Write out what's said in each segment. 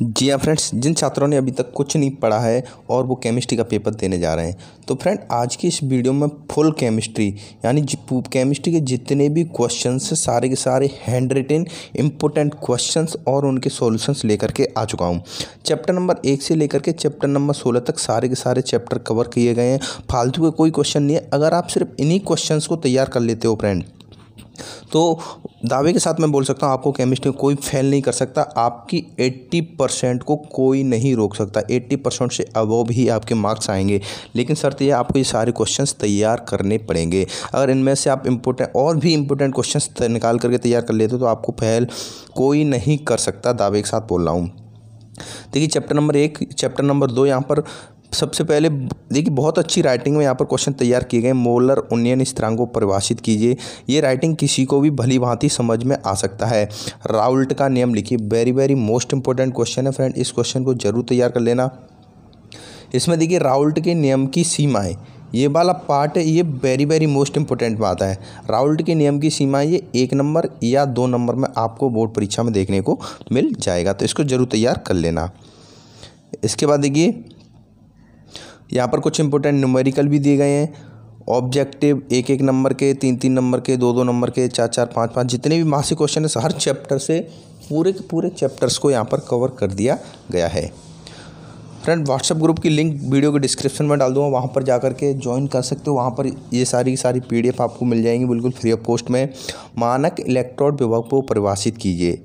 जी हाँ फ्रेंड्स जिन छात्रों ने अभी तक कुछ नहीं पढ़ा है और वो केमिस्ट्री का पेपर देने जा रहे हैं तो फ्रेंड आज की इस वीडियो में फुल केमिस्ट्री यानी केमिस्ट्री के जितने भी क्वेश्चंस सारे के सारे हैंड रिटेन इम्पोर्टेंट क्वेश्चंस और उनके सॉल्यूशंस लेकर के आ चुका हूँ चैप्टर नंबर एक से लेकर के चैप्टर नंबर सोलह तक सारे के सारे चैप्टर कवर किए गए हैं फालतू के कोई क्वेश्चन नहीं है अगर आप सिर्फ इन्हीं क्वेश्चन को तैयार कर लेते हो फ्रेंड तो दावे के साथ मैं बोल सकता हूँ आपको केमिस्ट्री कोई फेल नहीं कर सकता आपकी 80 परसेंट को कोई नहीं रोक सकता 80 परसेंट से अबव भी आपके मार्क्स आएंगे लेकिन तो यह आपको ये सारे क्वेश्चंस तैयार करने पड़ेंगे अगर इनमें से आप इम्पोर्टेंट और भी इम्पोर्टेंट क्वेश्चन निकाल करके तैयार कर लेते हो तो आपको फेल कोई नहीं कर सकता दावे के साथ बोल रहा हूँ देखिए चैप्टर नंबर एक चैप्टर नंबर दो यहाँ पर सबसे पहले देखिए बहुत अच्छी राइटिंग में यहाँ पर क्वेश्चन तैयार किए गए मोलर उन्नयन स्थिरांक को परिभाषित कीजिए ये राइटिंग किसी को भी भली भांति समझ में आ सकता है राउल्ट का नियम लिखिए very very most important question है फ्रेंड इस क्वेश्चन को जरूर तैयार कर लेना इसमें देखिए राउल्ट के नियम की सीमाएँ ये वाला पार्ट है ये वेरी वेरी मोस्ट इंपॉर्टेंट बात है राउल्ट के नियम की सीमा ये एक नंबर या दो नंबर में आपको बोर्ड परीक्षा में देखने को मिल जाएगा तो इसको जरूर तैयार कर लेना इसके बाद देखिए यहाँ पर कुछ इंपॉर्टेंट न्यूमेरिकल भी दिए गए हैं ऑब्जेक्टिव एक एक नंबर के तीन तीन नंबर के दो दो नंबर के चार चार पाँच पाँच जितने भी मासिक क्वेश्चन है हर चैप्टर से पूरे के पूरे चैप्टर्स को यहाँ पर कवर कर दिया गया है फ्रेंड व्हाट्सअप ग्रुप की लिंक वीडियो के डिस्क्रिप्शन में डाल दूँगा वहाँ पर जा कर के ज्वाइन कर सकते हो वहाँ पर ये सारी सारी पी आपको मिल जाएंगी बिल्कुल फ्री ऑफ कॉस्ट में मानक इलेक्ट्रॉड विभाग को परिभाषित कीजिए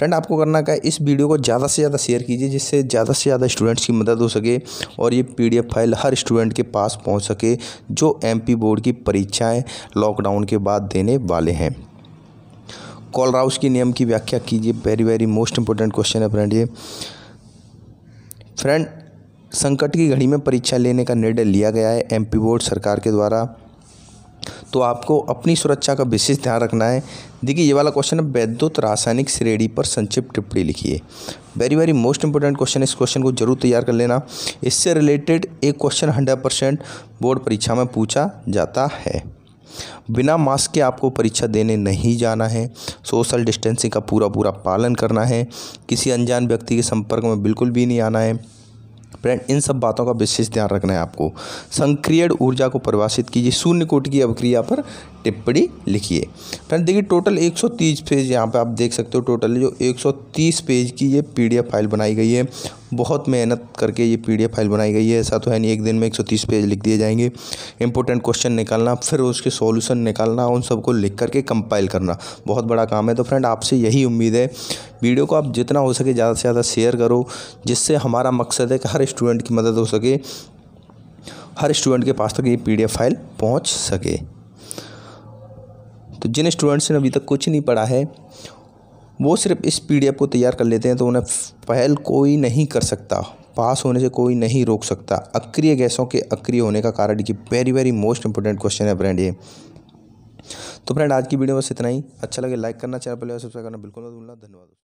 फ्रेंड आपको करना क्या है इस वीडियो को ज़्यादा से ज़्यादा शेयर कीजिए जिससे ज़्यादा से ज़्यादा स्टूडेंट्स की मदद हो सके और ये पी फाइल हर स्टूडेंट के पास पहुँच सके जो एम बोर्ड की परीक्षाएँ लॉकडाउन के बाद देने वाले हैं कॉल राउस के नियम की व्याख्या कीजिए very very most important question है फ्रेंड ये फ्रेंड संकट की घड़ी में परीक्षा लेने का निर्णय लिया गया है एमपी बोर्ड सरकार के द्वारा तो आपको अपनी सुरक्षा का विशेष ध्यान रखना है देखिए ये वाला क्वेश्चन है वैद्युत रासायनिक श्रेणी पर संक्षिप्त टिप्पणी लिखिए very very most important question इस क्वेश्चन को जरूर तैयार कर लेना इससे रिलेटेड एक क्वेश्चन हंड्रेड परसेंट बोर्ड परीक्षा में पूछा जाता है बिना मास्क के आपको परीक्षा देने नहीं जाना है सोशल डिस्टेंसिंग का पूरा पूरा पालन करना है किसी अनजान व्यक्ति के संपर्क में बिल्कुल भी नहीं आना है फ्रेंड इन सब बातों का विशेष ध्यान रखना है आपको संक्रिय ऊर्जा को परिभाषित कीजिए शून्य कोट की अवक्रिया पर टिप्पणी लिखिए फ्रेंड देखिए टोटल 130 पेज यहाँ पे आप देख सकते हो टोटल जो 130 पेज की ये पीडीएफ फाइल बनाई गई है बहुत मेहनत करके ये पी फाइल बनाई गई है ऐसा तो है नहीं एक दिन में एक पेज लिख दिए जाएंगे इंपॉर्टेंट क्वेश्चन निकालना फिर उसके सोल्यूशन निकालना उन सबको लिख करके कंपाइल करना बहुत बड़ा काम है तो फ्रेंड आपसे यही उम्मीद है वीडियो को आप जितना हो सके ज़्यादा से ज़्यादा शेयर करो जिससे हमारा मकसद है कि हर स्टूडेंट की मदद हो सके हर स्टूडेंट के पास तक ये पी फाइल पहुँच सके तो जिन स्टूडेंट्स ने अभी तक कुछ नहीं पढ़ा है वो सिर्फ इस पी को तैयार कर लेते हैं तो उन्हें पहल कोई नहीं कर सकता पास होने से कोई नहीं रोक सकता अक्रिय गैसों के अक्रिय होने का कारण की very very most important question है फ्रेंड ये तो फ्रेंड आज की वीडियो बस इतना ही अच्छा लगे लाइक करना चैनल पर सब्सक्राइब करना बिल्कुल ना भूलना धन्यवाद